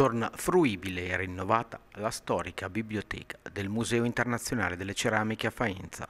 torna fruibile e rinnovata la storica biblioteca del Museo Internazionale delle Ceramiche a Faenza,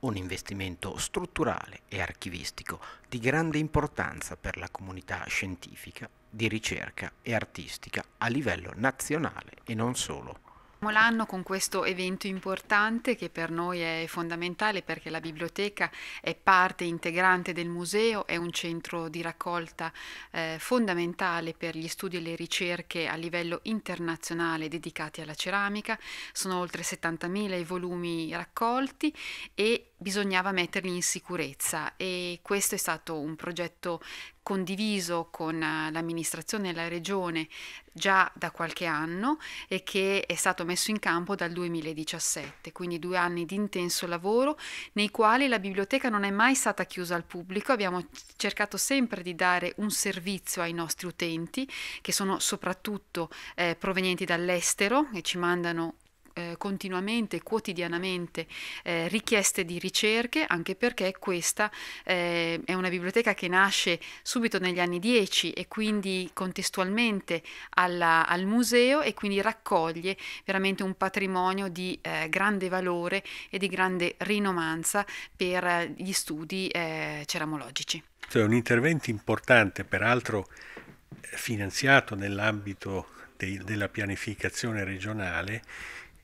un investimento strutturale e archivistico di grande importanza per la comunità scientifica, di ricerca e artistica a livello nazionale e non solo l'anno con questo evento importante che per noi è fondamentale perché la biblioteca è parte integrante del museo, è un centro di raccolta eh, fondamentale per gli studi e le ricerche a livello internazionale dedicati alla ceramica, sono oltre 70.000 i volumi raccolti e bisognava metterli in sicurezza e questo è stato un progetto condiviso con eh, l'amministrazione e la regione già da qualche anno e che è stato messo in campo dal 2017, quindi due anni di intenso lavoro nei quali la biblioteca non è mai stata chiusa al pubblico, abbiamo cercato sempre di dare un servizio ai nostri utenti che sono soprattutto eh, provenienti dall'estero e ci mandano eh, continuamente, quotidianamente eh, richieste di ricerche, anche perché questa eh, è una biblioteca che nasce subito negli anni 10 e quindi contestualmente alla, al museo e quindi raccoglie veramente un patrimonio di eh, grande valore e di grande rinomanza per eh, gli studi eh, ceramologici. È cioè, un intervento importante, peraltro finanziato nell'ambito della pianificazione regionale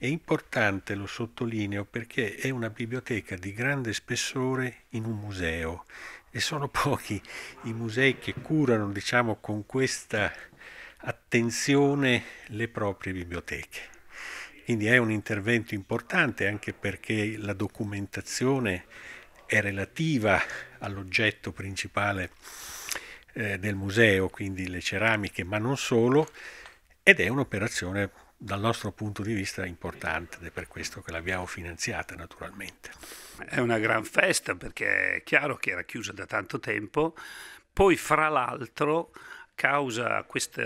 è importante, lo sottolineo, perché è una biblioteca di grande spessore in un museo e sono pochi i musei che curano, diciamo, con questa attenzione le proprie biblioteche. Quindi è un intervento importante anche perché la documentazione è relativa all'oggetto principale eh, del museo, quindi le ceramiche, ma non solo, ed è un'operazione dal nostro punto di vista importante ed è per questo che l'abbiamo finanziata naturalmente. È una gran festa perché è chiaro che era chiusa da tanto tempo, poi fra l'altro causa questo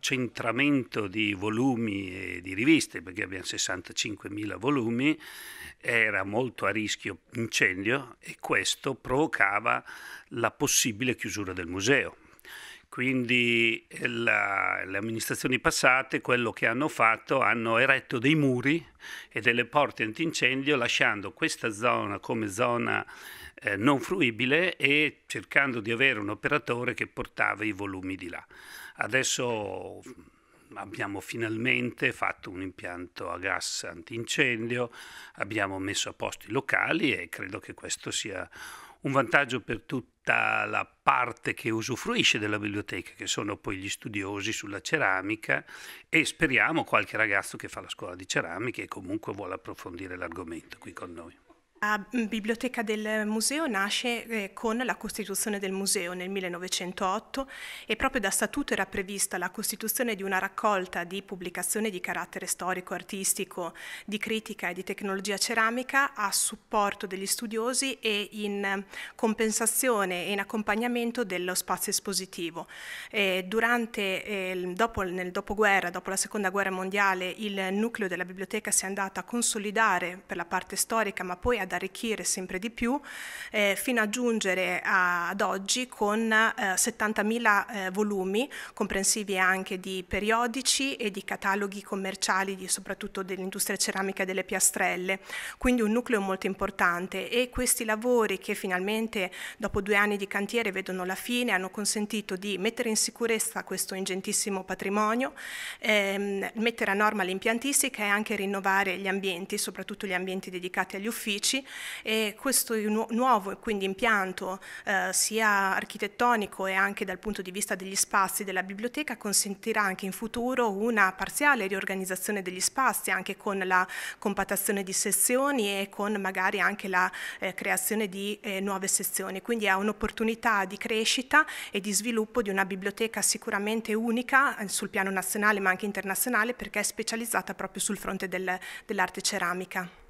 centramento di volumi e di riviste, perché abbiamo 65.000 volumi, era molto a rischio incendio e questo provocava la possibile chiusura del museo. Quindi eh, la, le amministrazioni passate quello che hanno fatto hanno eretto dei muri e delle porte antincendio lasciando questa zona come zona eh, non fruibile e cercando di avere un operatore che portava i volumi di là. Adesso mm, abbiamo finalmente fatto un impianto a gas antincendio, abbiamo messo a posto i locali e credo che questo sia un un vantaggio per tutta la parte che usufruisce della biblioteca, che sono poi gli studiosi sulla ceramica e speriamo qualche ragazzo che fa la scuola di ceramica e comunque vuole approfondire l'argomento qui con noi. La mm, biblioteca del museo nasce eh, con la costituzione del museo nel 1908 e proprio da statuto era prevista la costituzione di una raccolta di pubblicazioni di carattere storico, artistico, di critica e di tecnologia ceramica a supporto degli studiosi e in compensazione e in accompagnamento dello spazio espositivo. Eh, durante, eh, dopo, nel dopoguerra, dopo la seconda guerra mondiale, il nucleo della biblioteca si è andato a consolidare per la parte storica ma poi a ad arricchire sempre di più, eh, fino a giungere a, ad oggi con eh, 70.000 eh, volumi, comprensivi anche di periodici e di cataloghi commerciali, di, soprattutto dell'industria ceramica e delle piastrelle, quindi un nucleo molto importante e questi lavori che finalmente dopo due anni di cantiere vedono la fine hanno consentito di mettere in sicurezza questo ingentissimo patrimonio, ehm, mettere a norma l'impiantistica e anche rinnovare gli ambienti, soprattutto gli ambienti dedicati agli uffici, 2012 e questo nu nuovo quindi, impianto eh, sia architettonico e anche dal punto di vista degli spazi della biblioteca consentirà anche in futuro una parziale riorganizzazione degli spazi anche con la compattazione di sezioni e con magari anche la eh, creazione di eh, nuove sezioni. Quindi è un'opportunità di crescita e di sviluppo di una biblioteca sicuramente unica eh, sul piano nazionale ma anche internazionale perché è specializzata proprio sul fronte del, dell'arte ceramica.